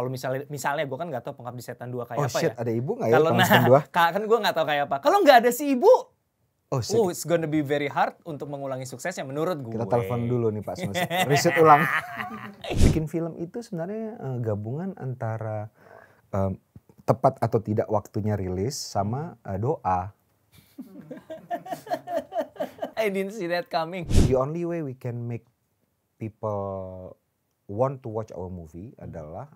kalau misalnya misalnya gue kan nggak tahu pengabdi setan dua kayak oh, apa shit, ya. ada ibu nggak ya? Kalau nah, dua? kan gue nggak tahu kayak apa. Kalau nggak ada si ibu, Oh, shit. oh, it's gonna be very hard untuk mengulangi suksesnya menurut gue. Kita telepon dulu nih Pak Sumus. Riset ulang. Bikin film itu sebenarnya uh, gabungan antara uh, tepat atau tidak waktunya rilis sama uh, doa. I didn't see that coming. The only way we can make people want to watch our movie adalah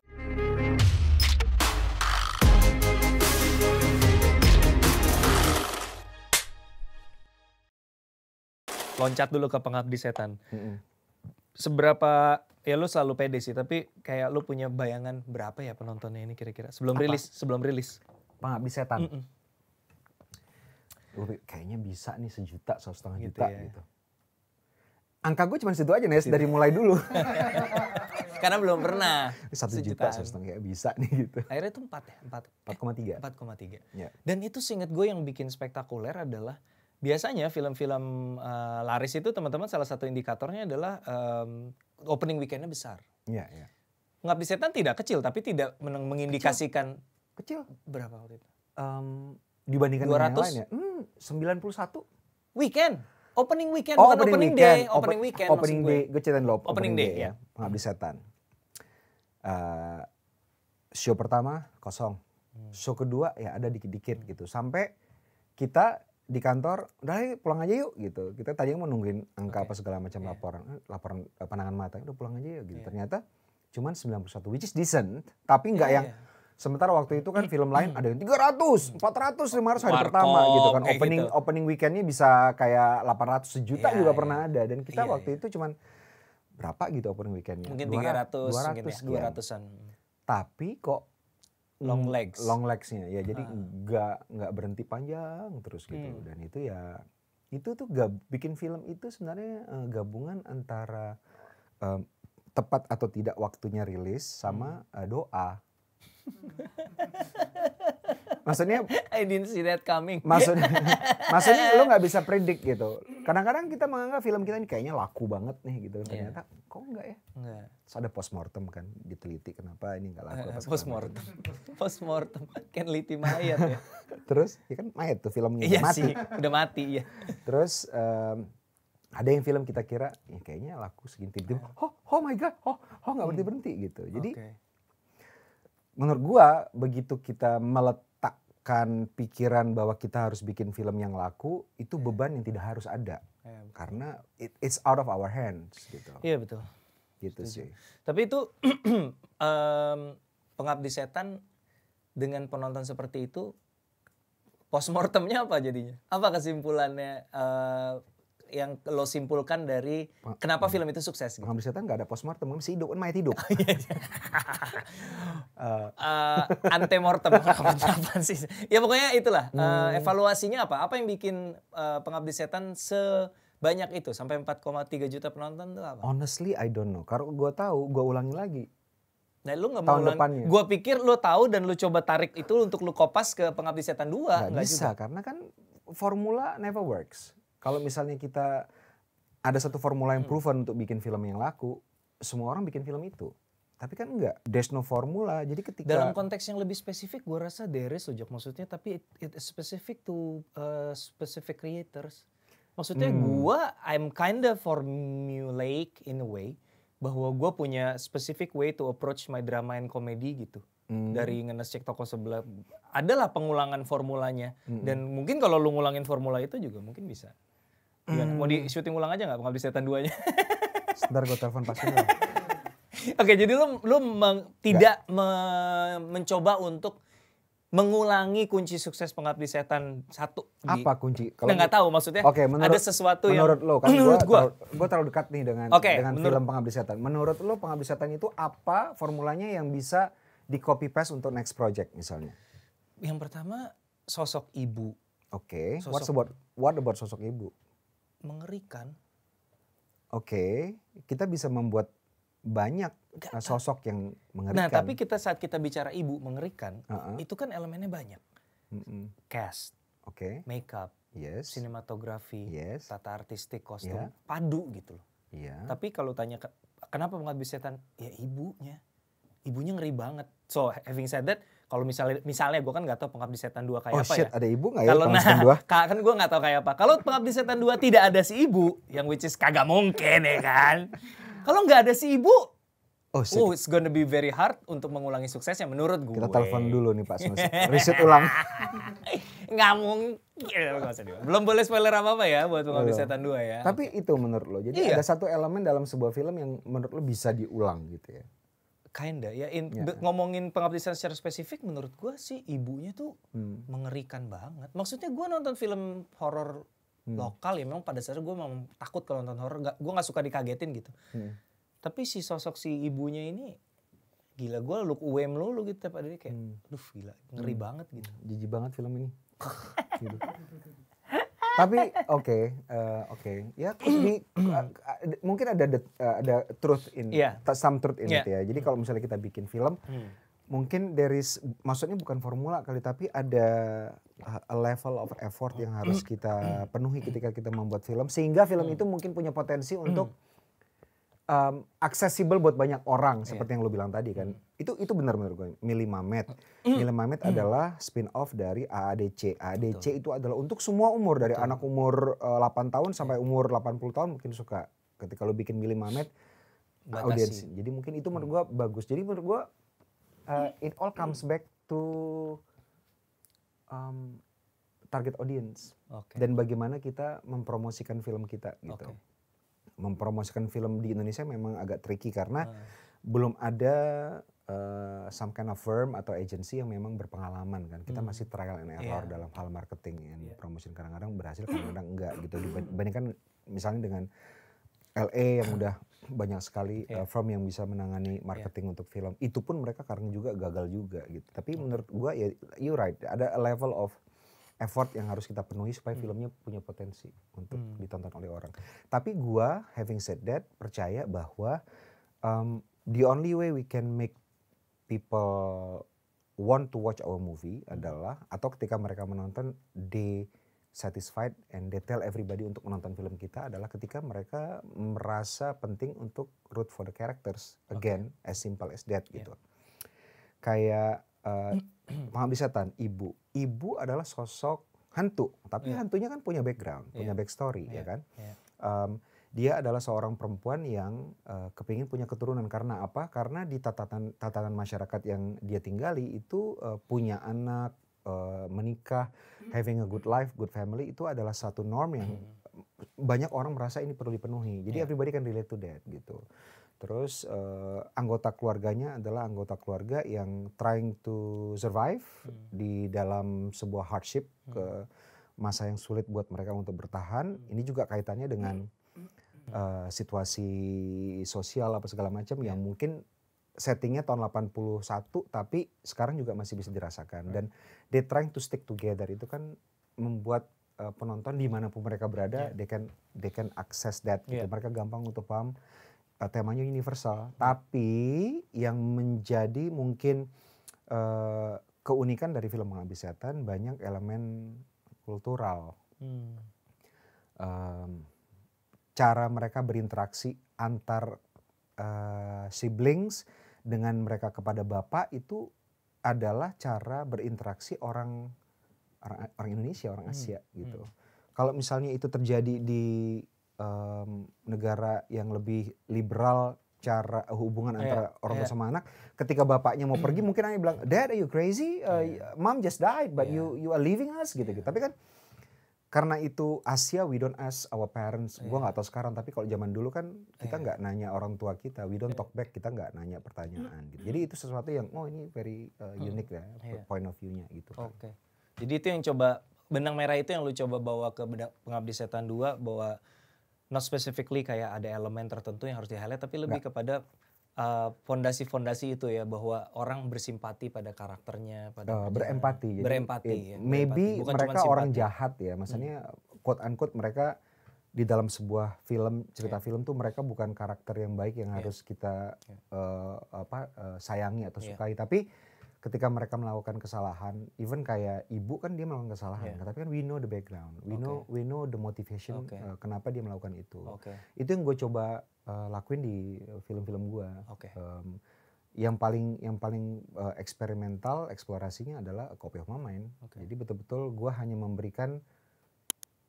loncat dulu ke pengabdi setan. Seberapa ya lu selalu pede sih, tapi kayak lu punya bayangan berapa ya penontonnya ini kira-kira sebelum Apa? rilis, sebelum rilis. Pengabdi setan. Mm -mm. kayaknya bisa nih sejuta, satu setengah gitu juta ya. gitu angka gue cuma situ aja Nes dari mulai dulu karena belum pernah satu juta setengah ya bisa nih gitu akhirnya itu empat ya empat empat koma tiga eh, empat koma tiga ya. dan itu singkat gue yang bikin spektakuler adalah biasanya film-film uh, laris itu teman-teman salah satu indikatornya adalah um, opening weekendnya besar Iya, iya. di Setan tidak kecil, tapi tidak mengindikasikan. Kecil. kecil. Berapa waktu itu? Um, dibandingkan 200, dengan yang lain ya? Hmm, 91. Weekend? Opening weekend, oh, bukan opening, opening weekend. day. Opening Ope weekend Opening day, gue, ceritain lo opening, opening day, day ya. ya. Pengabdi Setan. Uh, eh, show pertama kosong. Show kedua ya ada dikit-dikit hmm. gitu. Sampai kita di kantor, udah pulang aja yuk gitu. Kita tadi mau nungguin angka okay. apa segala macam yeah. laporan, eh, laporan eh, pandangan mata, udah pulang aja yuk gitu. Yeah. Ternyata cuman 91 which is decent, tapi nggak yeah, yang iya. Sementara waktu itu kan film lain ada yang 300, 400, 500 hari Markov, pertama gitu kan. Gitu. Opening gitu. opening weekendnya bisa kayak 800 sejuta yeah, juga yeah. pernah ada dan kita yeah, waktu yeah. itu cuman berapa gitu opening weekendnya? Mungkin 200, 200, mungkin ya, 200-an. Tapi kok long legs. Long legsnya ya. Jadi ah. nggak hmm. nggak berhenti panjang terus gitu hmm. dan itu ya itu tuh gab, bikin film itu sebenarnya uh, gabungan antara um, tepat atau tidak waktunya rilis sama uh, doa maksudnya I didn't see that coming. Maksudnya maksudnya lu nggak bisa predik gitu. Kadang-kadang kita menganggap film kita ini kayaknya laku banget nih gitu. Iya. Ternyata yeah. kok enggak ya? Enggak. So ada post mortem kan diteliti kenapa ini enggak laku Post apa post mortem kan liti mayat ya. Terus ya kan mayat tuh filmnya iya mati. Sih, udah mati ya. Terus um, ada yang film kita kira ya kayaknya laku segini tiba-tiba eh. oh, oh my god oh oh nggak berhenti berhenti gitu jadi okay menurut gua begitu kita meletakkan pikiran bahwa kita harus bikin film yang laku itu iya. beban yang tidak harus ada yeah, iya, karena it, it's out of our hands gitu iya betul gitu Setuju. sih tapi itu um, pengabdi setan dengan penonton seperti itu postmortemnya apa jadinya apa kesimpulannya uh, yang lo simpulkan dari Ma kenapa film itu sukses? Gitu? Pengabdi setan nggak ada postmortem, masih kan hidup, kan mayat hidup. uh, antemortem, apa sih? Ya pokoknya itulah. Eh, hmm. Uh, evaluasinya apa? Apa yang bikin uh, Pengabdi Setan sebanyak itu sampai 4,3 juta penonton itu apa? Honestly I don't know. Karena gue tahu, gue ulangi lagi. Nah, lu gak mau ulangi? depannya. Gua pikir lu tahu dan lu coba tarik itu untuk lu kopas ke Pengabdi Setan dua? Gak, gak bisa juga. karena kan formula never works. Kalau misalnya kita ada satu formula yang hmm. proven hmm. untuk bikin film yang laku, semua orang bikin film itu. Tapi kan enggak, there's no formula. Jadi ketika dalam konteks yang lebih spesifik, gue rasa there is ojek maksudnya. Tapi it, it specific to uh, specific creators. Maksudnya hmm. gue, I'm kinda formulaic in a way bahwa gue punya specific way to approach my drama and comedy gitu. Hmm. Dari ngenes cek toko sebelah, adalah pengulangan formulanya. Hmm. Dan mungkin kalau lu ngulangin formula itu juga mungkin bisa. Iya, hmm. mau di syuting ulang aja nggak Pengabdi Setan duanya? Sebentar gue telepon pasti. Oke, jadi lu lu meng, tidak me, mencoba untuk mengulangi kunci sukses pengabdi setan satu apa di, kunci kalau nggak tahu maksudnya Oke, okay, menurut, ada sesuatu menurut yang menurut lo kan menurut gua, gua. Terlalu, terlalu dekat nih dengan okay, dengan menurut, film pengabdi setan menurut lo pengabdi setan itu apa formulanya yang bisa di copy paste untuk next project misalnya yang pertama sosok ibu oke okay. what about sosok ibu mengerikan. Oke, kita bisa membuat banyak Gak, eh, sosok yang mengerikan. Nah, tapi kita saat kita bicara ibu mengerikan, uh -uh. itu kan elemennya banyak. Mm -mm. Cast, okay. makeup, yes. sinematografi, yes. tata artistik, kostum, yeah. padu gitu loh. Yeah. Tapi kalau tanya kenapa mengabdi setan, ya ibunya. Ibunya ngeri banget. So having said that, kalau misalnya misalnya gue kan nggak tahu pengabdi setan dua kayak oh, apa shit, ya. ada ibu nggak ya kalau nah, dua? kan gue nggak tahu kayak apa kalau pengabdi setan dua tidak ada si ibu yang which is kagak mungkin ya kan kalau nggak ada si ibu Oh, oh, it's gonna be very hard untuk mengulangi suksesnya menurut gue. Kita telepon dulu nih Pak Sunusi. Riset ulang. gak mungkin. Belum boleh spoiler apa-apa ya buat Pengabdi iya. Setan dua ya. Tapi itu menurut lo. Jadi iya. ada satu elemen dalam sebuah film yang menurut lo bisa diulang gitu ya. Kinda ya. In, yeah. Ya. ngomongin pengabdian secara spesifik, menurut gue sih ibunya tuh hmm. mengerikan banget. Maksudnya gue nonton film horor hmm. lokal ya, memang pada dasarnya gue memang takut kalau nonton horor. Gue nggak suka dikagetin gitu. Hmm. Tapi si sosok si ibunya ini gila gue look away melulu gitu pada dia kayak, hmm. duh gila ngeri hmm. banget gitu. Jijik banget film ini. Gitu tapi oke eh, oke ya mungkin ada the, uh, ada truth in yeah. some truth in yeah. it iya. ya jadi kalau misalnya kita bikin film hmm. mungkin is maksudnya bukan formula kali tapi ada eh, a level of effort yang harus kita penuhi ketika kita membuat film sehingga film hmm. itu mungkin punya potensi untuk hmm um, aksesibel buat banyak orang iya. seperti yang lo bilang tadi kan. mm. Itu itu benar menurut gue mm. Mili mili mm. adalah spin-off dari AADC. AADC Betul. itu adalah untuk semua umur dari Betul. anak umur uh, eh, 8 tahun iya. sampai umur 80 tahun mungkin suka ketika lo bikin mili Mamet audiens. Jadi mungkin itu menurut gue mm. bagus. Jadi menurut gue uh, hmm. it all comes back to um, target audience okay. dan bagaimana kita mempromosikan film kita gitu. Okay mempromosikan film di Indonesia memang agak tricky karena hmm. belum ada uh, some kind of firm atau agency yang memang berpengalaman kan. Kita hmm. masih trial and error yeah. dalam hal marketing yang yeah. promotion kadang-kadang berhasil kadang-kadang enggak gitu hmm. dibandingkan misalnya dengan LA yang udah banyak sekali yeah. Iya. uh, firm yang bisa menangani iya. marketing yeah. untuk film. Itu pun mereka kadang juga gagal juga gitu. Tapi iya. menurut gua ya you right, ada a level of effort yang harus kita penuhi supaya hmm. filmnya punya potensi untuk hmm. ditonton oleh orang. Tapi gua having said that percaya bahwa um, the only way we can make people want to watch our movie hmm. adalah atau ketika mereka menonton they satisfied and they tell everybody untuk menonton film kita adalah ketika mereka merasa penting untuk root for the characters again okay. as simple as that yeah. gitu. Kayak uh, eh, mm. setan ibu ibu adalah sosok hantu tapi yeah. hantunya kan punya background yeah. punya backstory yeah. ya iya, kan yeah. Iya. um, dia adalah seorang perempuan yang uh, kepingin punya keturunan karena apa karena di tatanan tatanan masyarakat yang dia tinggali itu uh, punya anak uh, menikah having a good life good family itu adalah satu norm yang hmm. banyak orang merasa ini perlu dipenuhi jadi yeah. everybody can relate to that gitu Terus uh, anggota keluarganya adalah anggota keluarga yang trying to survive hmm. di dalam sebuah hardship hmm. ke masa yang sulit buat mereka untuk bertahan. Hmm. Ini juga kaitannya dengan uh, situasi sosial apa segala macam yeah. yang ya. mungkin settingnya tahun 81 tapi sekarang juga masih bisa dirasakan. Dan they trying to stick together itu kan membuat uh, penonton dimanapun mereka berada, yeah. they can they can access that. Yeah. Gitu. Ya. Mereka gampang untuk paham uh, temanya universal, hmm. tapi yang menjadi mungkin uh, keunikan dari film Mengabdi Setan banyak elemen kultural. Hmm. Um, cara mereka berinteraksi antar uh, siblings dengan mereka kepada bapak itu adalah cara berinteraksi orang orang, orang Indonesia, orang hmm. Asia hmm. gitu. Hmm. Kalau misalnya itu terjadi di um, negara yang lebih liberal cara eh, hubungan iya, antara yeah, orang iya. tua yeah. sama anak ketika bapaknya mau pergi hmm. mungkin anaknya bilang dad are you crazy uh, eh, yeah. mom just died but yeah. you you are leaving us gitu gitu yeah. tapi kan karena itu Asia we don't ask our parents yeah. gue iya. nggak tahu sekarang tapi kalau zaman dulu kan kita nggak yeah. nanya orang tua kita we don't yeah. talk back kita nggak nanya pertanyaan gitu jadi hmm. itu sesuatu yang oh ini very uh, eh, lah hmm. yeah. point of view-nya gitu kan. oke okay. jadi itu yang coba benang merah itu yang lu coba bawa ke pengabdi setan dua bahwa not specifically kayak ada elemen tertentu yang harus di highlight tapi lebih Nggak. kepada uh, fondasi-fondasi uh, itu ya bahwa orang bersimpati pada karakternya pada uh, berempati berempati it, ya, maybe berempati. mereka orang jahat ya maksudnya hmm. quote unquote mereka di dalam sebuah film cerita yeah. film tuh mereka bukan karakter yang baik yang yeah. harus kita yeah. uh, apa uh, sayangi atau yeah. sukai tapi ketika mereka melakukan kesalahan, even kayak ibu kan dia melakukan kesalahan, yeah. tapi kan we know the background, we okay. know we know the motivation okay. uh, eh, kenapa dia melakukan itu. Okay. Itu yang gue coba uh, lakuin di film-film gue. Okay. Um, yang paling yang paling uh, eksperimental eksplorasinya adalah A Copy of My Mind. Okay. Jadi betul-betul gue hanya memberikan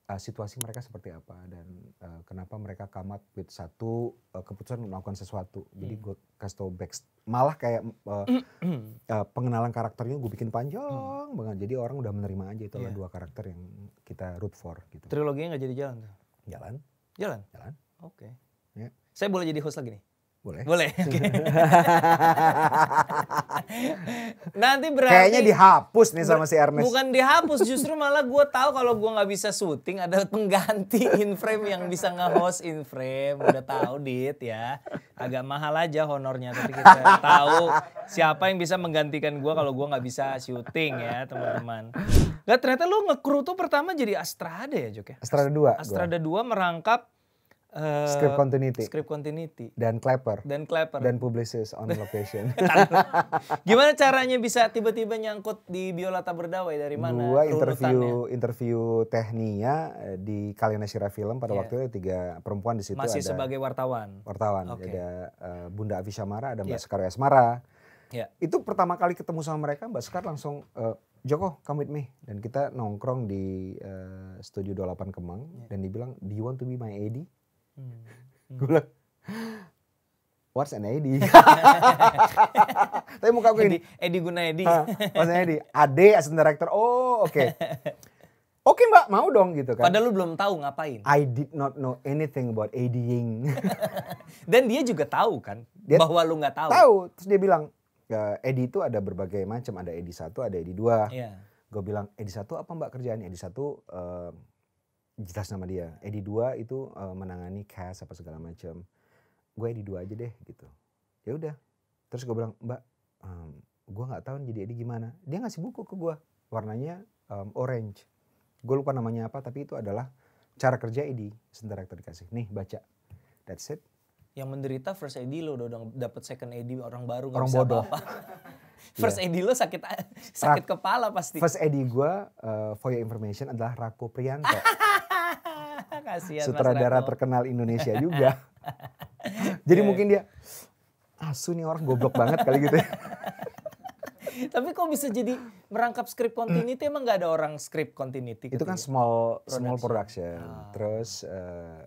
uh, situasi mereka seperti apa dan uh, kenapa mereka come up with satu uh, keputusan melakukan sesuatu. Hmm. Jadi gue kasih tau back malah kayak uh, uh, pengenalan karakternya gue bikin panjang hmm. banget. Jadi orang udah menerima aja itu yeah. dua karakter yang kita root for gitu. Triloginya nggak jadi jalan Jalan. Jalan. Jalan. Oke. Okay. Ya. Yeah. Saya boleh jadi host lagi nih. Boleh. Boleh. Okay. Nanti berarti kayaknya dihapus nih sama si Ernest. Bukan dihapus, justru malah gue tahu kalau gue nggak bisa syuting ada pengganti in frame yang bisa nge-host in frame. Udah tahu dit ya. Agak mahal aja honornya tapi kita tahu siapa yang bisa menggantikan gue kalau gue nggak bisa syuting ya, teman-teman. Gak ternyata lu ngekru tuh pertama jadi Astrada ya, Jok ya? Astrada dua Astrada gua. 2 merangkap Eh, script continuity. Script continuity. Dan clapper. Dan clapper. Dan publicist on location. Gimana caranya bisa tiba-tiba nyangkut di Biolata Berdawai dari mana? Dua interview interview Tehnia eh, di Kalina Syirah Film pada yeah. waktu itu tiga perempuan di situ Masih ada, sebagai wartawan. Wartawan. Okay. Ada eh, Bunda Avisha Mara, ada Mbak yeah. Sekar Yasmara. Yeah. Itu pertama kali ketemu sama mereka Mbak Sekar langsung uh, Joko, come with me. Dan kita nongkrong di uh, Studio 28 Kemang. Yeah. Dan dibilang, do you want to be my AD? Hmm. gue bilang, what's an Edi? Tapi muka gue ini. Edi Guna Edi. what's an Edi? Ade as director. Oh, oke. Okay. Oke okay, mbak, mau dong gitu kan. Padahal lu belum tahu ngapain. I did not know anything about ADing. Dan dia juga tahu kan, dia bahwa lu nggak tahu. Tahu, terus dia bilang, ya, Edi itu ada berbagai macam, ada Edi satu, ada Edi dua. Yeah. Gue bilang, Edi satu apa mbak kerjaannya? Edi satu uh, jelas nama dia Edi dua itu uh, menangani cash apa segala macam gue Edi dua aja deh gitu ya udah terus gue bilang mbak um, gue nggak tahu jadi Edi gimana dia ngasih buku ke gue warnanya um, orange gue lupa namanya apa tapi itu adalah cara kerja Edi sebentar rektor dikasih nih baca that's it yang menderita first Edi lo udah dapet second Edi orang baru orang bisa bodoh apa, first yeah. Edi lo sakit sakit Rak, kepala pasti first Edi gue uh, for your information adalah Rako Prianto Kasian sutradara terkenal Indonesia juga. Jadi yeah. mungkin dia asu nih orang goblok banget kali gitu. Ya. Tapi kok bisa jadi merangkap skrip continuity emang nggak ada orang skrip continuity? Itu kan small production. small production. Oh. Terus uh,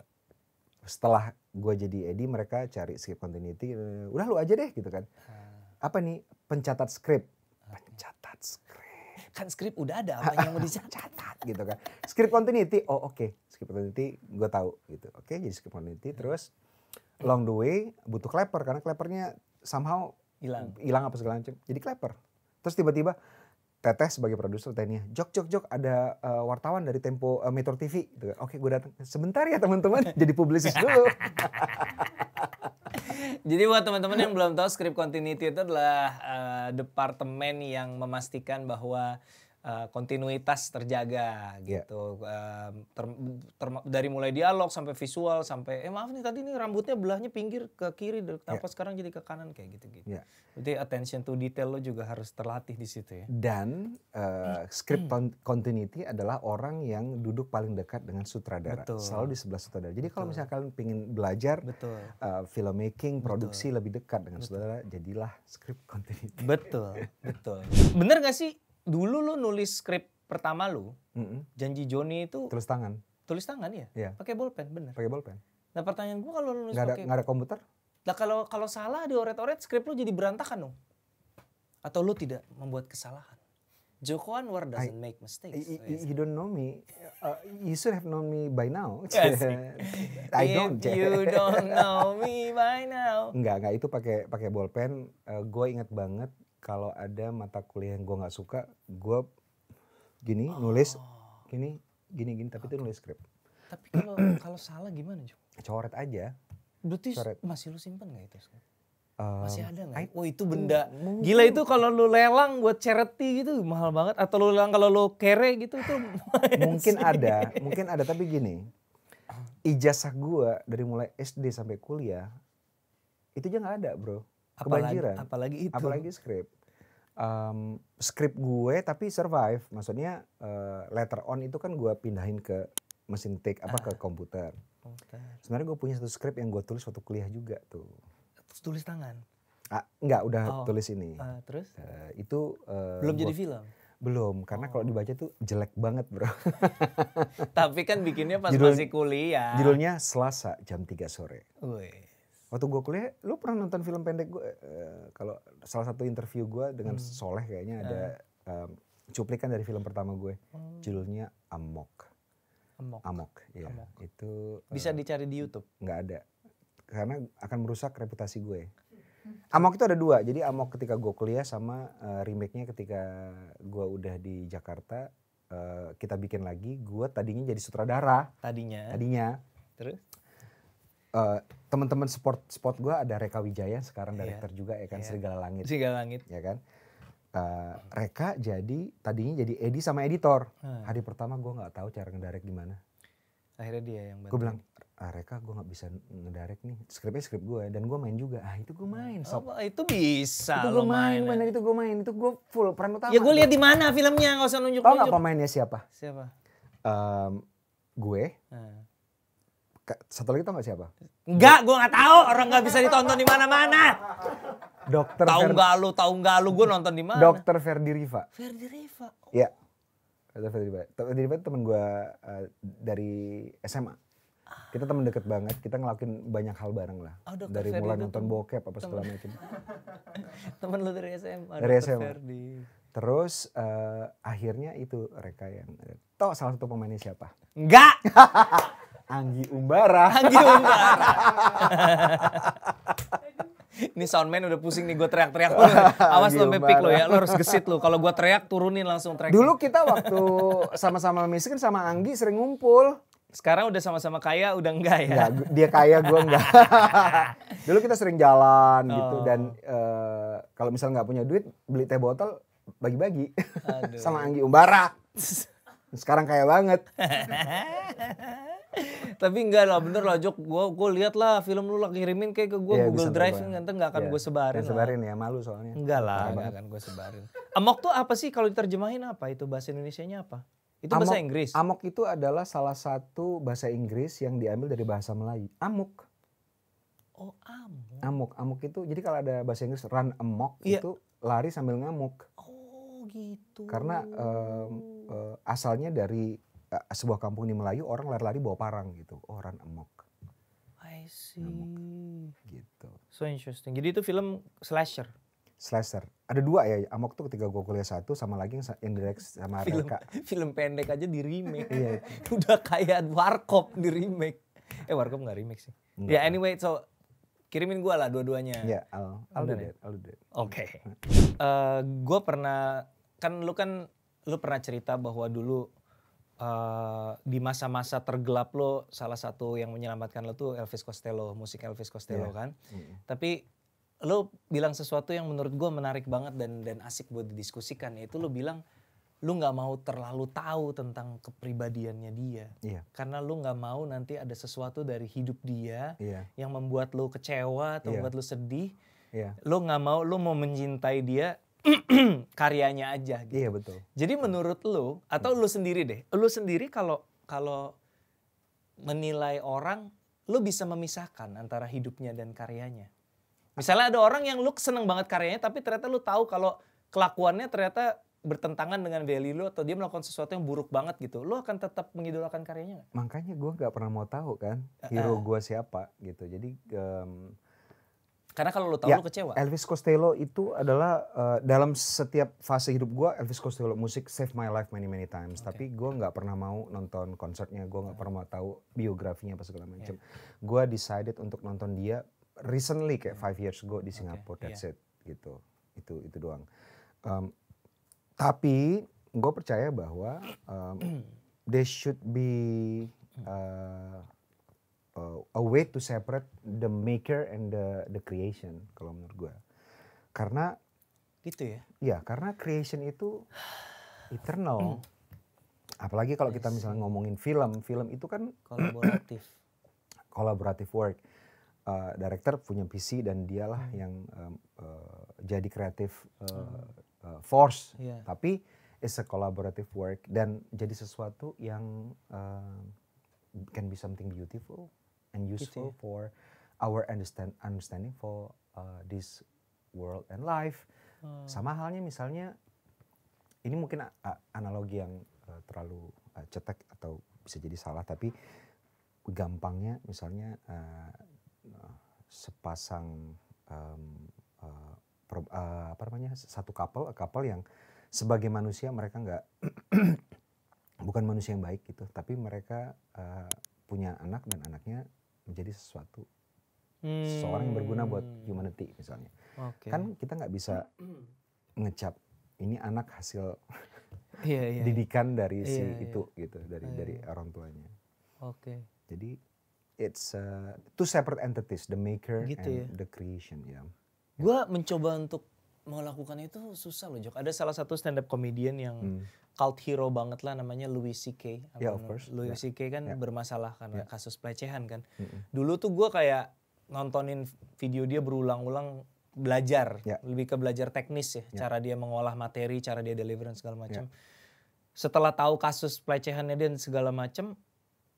setelah gue jadi Edi mereka cari skrip continuity, eh, udah lu aja deh gitu kan. Ah. Apa nih pencatat skrip? Ah. Pencatat skrip. Kan skrip udah ada, apa yang mau dicatat gitu kan. Skrip continuity, oh oke. Okay skip opportunity gue tahu gitu oke okay, jadi skip opportunity ya. terus long the way butuh clapper karena clappernya somehow hilang hilang apa segala macam jadi clapper terus tiba-tiba Teteh sebagai produser tanya, jok jok jok ada uh, wartawan dari Tempo uh, Metro TV. Gitu. Kan. Oke, gue datang. Sebentar ya teman-teman, jadi publisis dulu. Jadi buat teman-teman yang belum tahu, script continuity itu adalah uh, departemen yang memastikan bahwa Eh, kontinuitas terjaga ya. gitu. Yeah. Uh, ter, ter, dari mulai dialog sampai visual sampai eh maaf nih tadi nih rambutnya belahnya pinggir ke kiri dari yeah. sekarang jadi ke kanan kayak gitu-gitu. Yeah. Ya. Jadi attention to detail lo juga harus terlatih di situ ya. Dan uh, script hmm. continuity adalah orang yang duduk paling dekat dengan sutradara. Betul. Selalu di sebelah sutradara. Jadi kalau misalnya kalian pengen belajar Betul. Uh, filmmaking, produksi Betul. lebih dekat dengan Betul. sutradara, jadilah script continuity. Betul. Betul. Bener gak sih dulu lu nulis skrip pertama lu, mm -hmm. janji Joni itu tulis tangan. Tulis tangan ya? Yeah. Pakai bolpen, bener. Pakai bolpen. Nah, pertanyaan gua kalau lu nulis nggak ada, ada komputer? Nah kalau kalau salah dioret-oret skrip lu jadi berantakan dong. Atau lu tidak membuat kesalahan. Joko Anwar doesn't I, make mistakes. I, I, you don't know me. Uh, you should have known me by now. Yes. Ya I don't. you don't know me by now. Enggak, enggak itu pakai pakai bolpen. Uh, gue inget banget kalau ada mata kuliah yang gue nggak suka gue gini oh. nulis gini gini gini tapi okay. itu nulis skrip tapi kalau kalau salah gimana cok? coret aja berarti coret. masih lu simpen nggak itu um, masih ada nggak? Oh itu benda mungkin. gila itu kalau lu lelang buat charity gitu mahal banget atau lu lelang kalau lu kere gitu itu mungkin ada mungkin ada tapi gini ijazah gue dari mulai SD sampai kuliah itu aja nggak ada bro kebanjiran apalagi, apalagi itu apalagi skrip um, script gue tapi survive maksudnya uh, eh, later on itu kan gue pindahin ke mesin take apa ah. ke komputer okay. sebenarnya gue punya satu script yang gue tulis waktu kuliah juga tuh tulis tangan ah, enggak udah oh. tulis ini uh, terus uh, itu uh, belum gua, jadi film belum, karena oh. kalau dibaca tuh jelek banget bro. Tapi kan bikinnya pas Judul, masih kuliah. Judulnya Selasa jam 3 sore. Wih waktu gue kuliah lu pernah nonton film pendek gue uh, kalau salah satu interview gue dengan hmm. Soleh kayaknya ada um, cuplikan dari film pertama gue hmm. judulnya Amok Amok Amok ya Amok. itu bisa eh, dicari di YouTube Gak ada karena akan merusak reputasi gue hmm. Amok itu ada dua jadi Amok ketika gue kuliah sama uh, remake-nya ketika gue udah di Jakarta uh, kita bikin lagi gue tadinya jadi sutradara tadinya tadinya terus uh, teman-teman sport spot gue ada Reka Wijaya sekarang iya. director juga ya kan yeah. Serigala Langit. Serigala Langit. Ya kan. Uh, Reka jadi tadinya jadi Edi sama editor. Hmm. Hari pertama gue nggak tahu cara ngedirect di mana. Akhirnya dia yang bantu. Gue bilang ah, Reka gue nggak bisa ngedirect nih. Skripnya skrip gue dan gue main juga. Ah itu gue main. Sob. Oh, itu bisa. Itu gue main, main, itu gue main, itu gue full peran utama. Ya gue lihat di mana filmnya nggak usah nunjuk. Tau nggak pemainnya siapa? Siapa? Um, gue. Hmm satu lagi tau gak siapa? Enggak, gue gak tahu. Orang gak bisa ditonton di mana-mana. Dokter tahu gak nggak lu, tahu nggak lu, gue nonton di mana? Dokter Ferdi Riva. Ferdi Riva. Iya. Dokter Ferdi Riva. Ferdi Riva temen gue uh, dari SMA. Kita temen deket banget, kita ngelakuin banyak hal bareng lah. Oh, Dokter dari Ferdi mulai nonton temen. bokep apa segala macam. temen lu dari SMA. Dari Dokter SMA. Ferdi. Terus uh, akhirnya itu mereka yang tahu salah satu pemainnya siapa? Enggak. Anggi Umbara. Anggi Umbara. Ini soundman udah pusing nih gue teriak-teriak Awas lo sampai lo ya, lo harus gesit lo. Kalau gue teriak turunin langsung teriak. Dulu kita waktu sama-sama miskin sama Anggi sering ngumpul. Sekarang udah sama-sama kaya, udah enggak ya? Enggak, dia kaya, gue enggak. Dulu kita sering jalan gitu oh. gitu dan uh, kalau misalnya nggak punya duit beli teh botol bagi-bagi sama Anggi Umbara. Sekarang kaya banget tapi enggak lah bener lah Jok gue gue liat lah film lu lah kirimin kayak ke gue yeah, Google Drive nih nanti iya, nggak akan yeah. gue sebarin gak sebarin lah. ya malu soalnya enggak lah nggak akan gue sebarin amok tuh apa sih kalau diterjemahin apa itu bahasa Indonesia nya apa itu amok, bahasa Inggris amok itu adalah salah satu bahasa Inggris yang diambil dari bahasa Melayu amok oh amok amok amok itu jadi kalau ada bahasa Inggris run amok yeah. itu lari sambil ngamuk oh gitu karena um, uh, asalnya dari Eh, sebuah kampung di Melayu orang lari-lari bawa parang gitu. Oh, orang emok. I see. Amok. Gitu. So interesting. Jadi itu film slasher. Slasher. Ada dua ya, Amok tuh ketika gue kuliah satu sama lagi yang, yang sama film, Reka. Film pendek aja di remake. Iya. Udah kayak Warkop di remake. Eh Warkop gak remake sih. Ya yeah, anyway, so kirimin gue lah dua-duanya. Iya, yeah, I'll, I'll, ya? Oke. Okay. Uh, gue pernah, kan lu kan, lu pernah cerita bahwa dulu Uh, di masa-masa tergelap lo salah satu yang menyelamatkan lo tuh Elvis Costello musik Elvis Costello yeah. kan mm. tapi lo bilang sesuatu yang menurut gue menarik banget dan dan asik buat didiskusikan yaitu lo bilang lu nggak mau terlalu tahu tentang kepribadiannya dia yeah. karena lu nggak mau nanti ada sesuatu dari hidup dia yeah. yang membuat lu kecewa atau yeah. membuat lu sedih yeah. lu nggak mau lu mau mencintai dia karyanya aja gitu. Iya betul. Jadi menurut lu atau lu sendiri deh, lu sendiri kalau kalau menilai orang lu bisa memisahkan antara hidupnya dan karyanya. Misalnya ada orang yang lu seneng banget karyanya tapi ternyata lu tahu kalau kelakuannya ternyata bertentangan dengan value lu atau dia melakukan sesuatu yang buruk banget gitu. Lu akan tetap mengidolakan karyanya Makanya gue gak pernah mau tahu kan hero gue siapa gitu. Jadi um, karena kalau lo tahu ya, lo kecewa. Elvis Costello itu adalah uh, dalam setiap fase hidup gue Elvis Costello musik save my life many many times. Okay. Tapi gue nggak pernah mau nonton konsernya, gue nggak pernah mau tahu biografinya apa segala macam. Yeah. Gue decided untuk nonton dia recently kayak hmm. five years ago di Singapura. Okay. That's yeah. it gitu. Itu itu doang. Um, tapi gue percaya bahwa um, there should be hmm. eh, a way to separate the maker and the the creation kalau menurut gue karena gitu ya ya karena creation itu eternal mm. apalagi kalau kita misalnya ngomongin film film itu kan kolaboratif kolaboratif work uh, director punya visi dan dialah mm. yang um, uh, jadi kreatif uh, hmm. uh, force yeah. tapi it's a collaborative work dan jadi sesuatu yang uh, can be something beautiful and gitu useful gitu for our understand understanding for uh, this world and life. Hmm. Sama halnya misalnya ini mungkin analogi yang uh, terlalu uh, cetek atau bisa jadi salah tapi gampangnya misalnya uh, sepasang um, uh, pro, uh, apa namanya satu couple couple yang sebagai manusia mereka nggak bukan manusia yang baik gitu tapi mereka uh, punya anak dan anaknya menjadi sesuatu hmm. seseorang yang berguna buat hmm. humanity misalnya. Okay. Kan kita nggak bisa ngecap ini anak hasil yeah, yeah. didikan dari si yeah. Iya. itu gitu dari yeah. dari iya. orang tuanya. Oke. Okay. Jadi it's a, uh, two separate entities, the maker gitu and ya? the creation ya. Yeah. Gua mencoba untuk mau itu susah loh Jok. Ada salah satu stand up comedian yang hmm. cult hero banget lah namanya Louis C.K. Yeah, of course. Louis yeah. C.K. kan yeah. bermasalah karena yeah. kasus pelecehan kan. Mm -hmm. Dulu tuh gue kayak nontonin video dia berulang-ulang belajar, yeah. lebih ke belajar teknis ya, yeah. cara dia mengolah materi, cara dia deliver segala macam. Yeah. Setelah tahu kasus pelecehannya dan segala macam,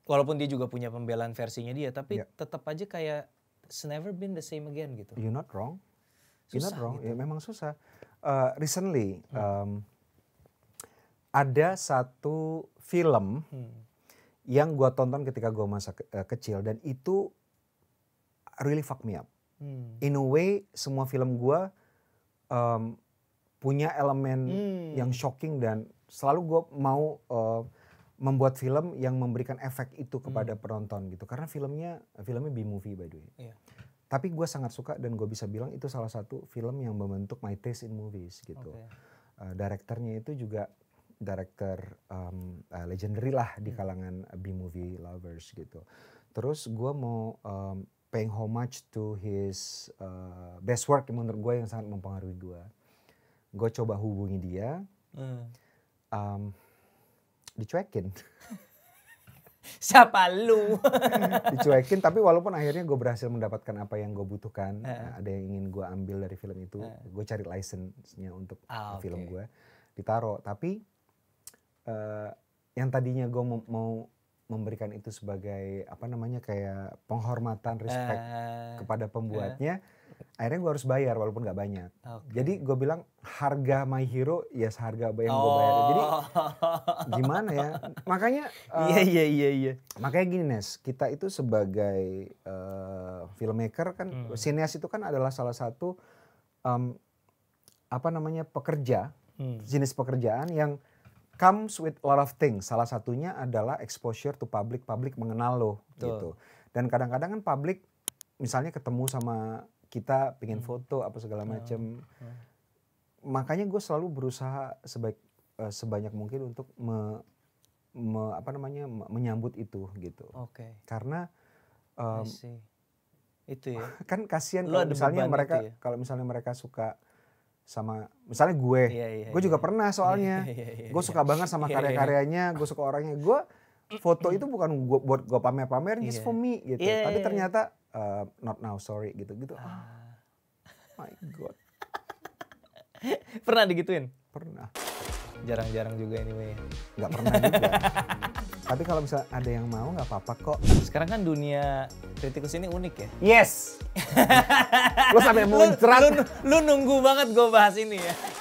walaupun dia juga punya pembelaan versinya dia, tapi yeah. tetap aja kayak it's never been the same again gitu. You're not wrong Susah, You're not wrong. Gitu. Ya, memang susah. Uh, recently hmm. um, ada satu film hmm. yang gue tonton ketika gue masa ke eh, kecil dan itu really fuck me up. Hmm. In a way semua film gue um, punya elemen hmm. yang shocking dan selalu gue mau uh, membuat film yang memberikan efek itu kepada hmm. penonton gitu karena filmnya filmnya B movie by the way. Yeah. Tapi gue sangat suka dan gue bisa bilang itu salah satu film yang membentuk my taste in movies gitu. Okay. Uh, eh, direkturnya itu juga director um, uh, legendary lah di hmm. kalangan hmm. B movie lovers gitu. Terus gue mau um, paying homage to his uh, best work yang menurut gue yang sangat mempengaruhi gue. Gue coba hubungi dia, hmm. um, dicuekin. siapa lu dicuekin tapi walaupun akhirnya gue berhasil mendapatkan apa yang gue butuhkan uh. ada yang ingin gue ambil dari film itu uh. Eh. gue cari license-nya untuk ah, film gue ditaruh tapi uh, yang tadinya gue mau, mau memberikan itu sebagai apa namanya kayak penghormatan respect uh. kepada pembuatnya uh akhirnya gue harus bayar walaupun gak banyak. Okay. Jadi gue bilang harga My Hero ya seharga yang gue oh. bayar. Jadi gimana ya? Makanya iya eh, iya iya iya. Makanya gini Nes, kita itu sebagai uh, filmmaker kan hmm. sineas itu kan adalah salah satu um, apa namanya pekerja, hmm. jenis pekerjaan yang comes with a lot of things. Salah satunya adalah exposure to public, public mengenal lo Betul. gitu. Dan kadang-kadang kan public misalnya ketemu sama kita pengen hmm. foto apa segala macam hmm. makanya gue selalu berusaha sebaik uh, sebanyak mungkin untuk me, me apa namanya menyambut itu gitu okay. karena um, itu ya kan kasihan kalau misalnya mereka ya? kalau misalnya mereka suka sama misalnya gue yeah, yeah, gue yeah. juga iya. pernah iya, soalnya iya, gue suka banget sama karya-karyanya gue suka orangnya gue foto itu bukan gua, buat gue pamer yeah. just for me gitu tapi ternyata uh, not now sorry gitu gitu ah. Oh my god pernah digituin pernah jarang-jarang juga anyway nggak pernah juga tapi kalau misalnya ada yang mau nggak apa-apa kok sekarang kan dunia kritikus ini unik ya yes lu sampai muncrat lu, lu, lu nunggu banget gue bahas ini ya